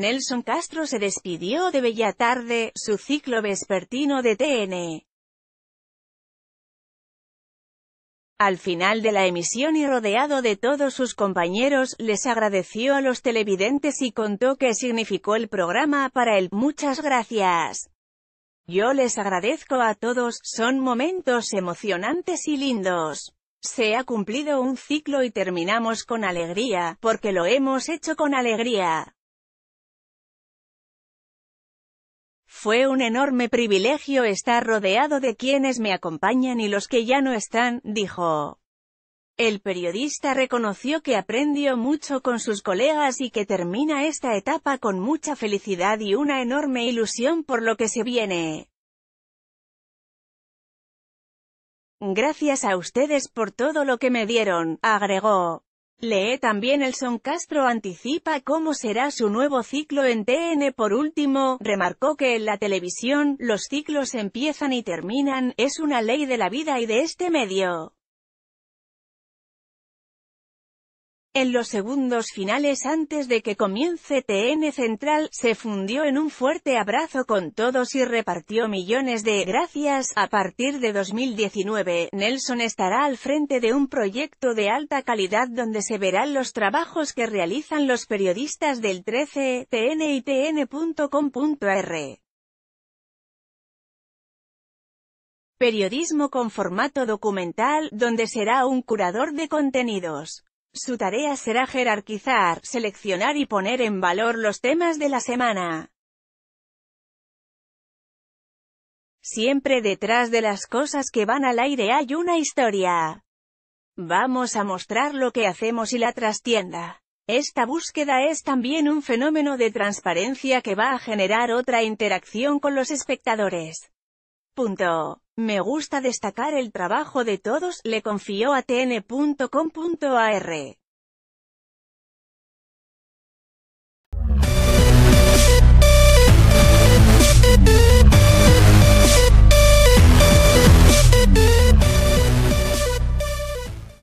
Nelson Castro se despidió de Bella Tarde, su ciclo vespertino de TN. Al final de la emisión y rodeado de todos sus compañeros, les agradeció a los televidentes y contó qué significó el programa para él. Muchas gracias. Yo les agradezco a todos, son momentos emocionantes y lindos. Se ha cumplido un ciclo y terminamos con alegría, porque lo hemos hecho con alegría. Fue un enorme privilegio estar rodeado de quienes me acompañan y los que ya no están, dijo. El periodista reconoció que aprendió mucho con sus colegas y que termina esta etapa con mucha felicidad y una enorme ilusión por lo que se viene. Gracias a ustedes por todo lo que me dieron, agregó. Lee también Elson Castro anticipa cómo será su nuevo ciclo en TN. Por último, remarcó que en la televisión, los ciclos empiezan y terminan, es una ley de la vida y de este medio. En los segundos finales antes de que comience TN Central, se fundió en un fuerte abrazo con todos y repartió millones de gracias. A partir de 2019, Nelson estará al frente de un proyecto de alta calidad donde se verán los trabajos que realizan los periodistas del 13, TN y Periodismo con formato documental, donde será un curador de contenidos. Su tarea será jerarquizar, seleccionar y poner en valor los temas de la semana. Siempre detrás de las cosas que van al aire hay una historia. Vamos a mostrar lo que hacemos y la trastienda. Esta búsqueda es también un fenómeno de transparencia que va a generar otra interacción con los espectadores. Punto. Me gusta destacar el trabajo de todos, le confió a tn.com.ar.